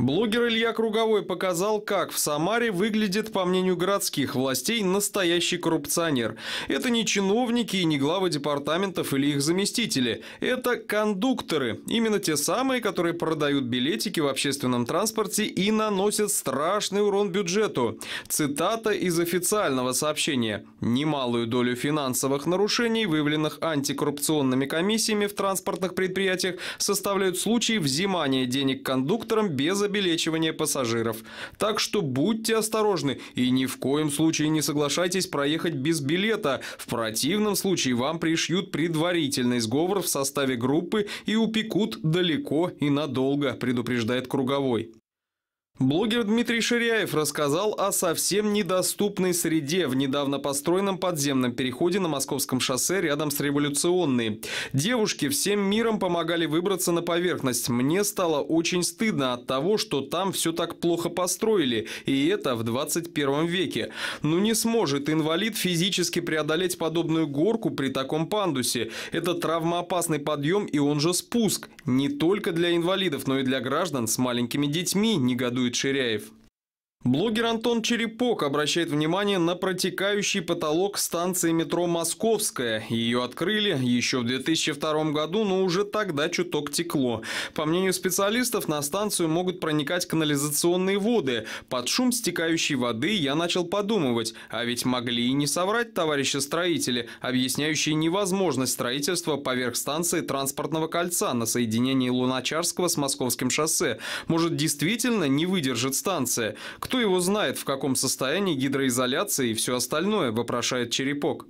Блогер Илья Круговой показал, как в Самаре выглядит, по мнению городских властей, настоящий коррупционер. Это не чиновники и не главы департаментов или их заместители. Это кондукторы. Именно те самые, которые продают билетики в общественном транспорте и наносят страшный урон бюджету. Цитата из официального сообщения. «Немалую долю финансовых нарушений, выявленных антикоррупционными комиссиями в транспортных предприятиях, составляют случаи взимания денег кондукторам без забелечивания пассажиров. Так что будьте осторожны и ни в коем случае не соглашайтесь проехать без билета. В противном случае вам пришьют предварительный сговор в составе группы и упекут далеко и надолго, предупреждает Круговой. Блогер Дмитрий Ширяев рассказал о совсем недоступной среде в недавно построенном подземном переходе на Московском шоссе рядом с Революционной. Девушки всем миром помогали выбраться на поверхность. Мне стало очень стыдно от того, что там все так плохо построили, и это в 21 веке. Но ну, не сможет инвалид физически преодолеть подобную горку при таком пандусе. Это травмоопасный подъем и он же спуск. Не только для инвалидов, но и для граждан с маленькими детьми, негодует комментирует Ширяев. Блогер Антон Черепок обращает внимание на протекающий потолок станции метро «Московская». Ее открыли еще в 2002 году, но уже тогда чуток текло. По мнению специалистов, на станцию могут проникать канализационные воды. Под шум стекающей воды я начал подумывать, а ведь могли и не соврать товарищи строители, объясняющие невозможность строительства поверх станции транспортного кольца на соединении Луначарского с Московским шоссе. Может, действительно не выдержит станция? Кто его знает, в каком состоянии гидроизоляция и все остальное, вопрошает Черепок.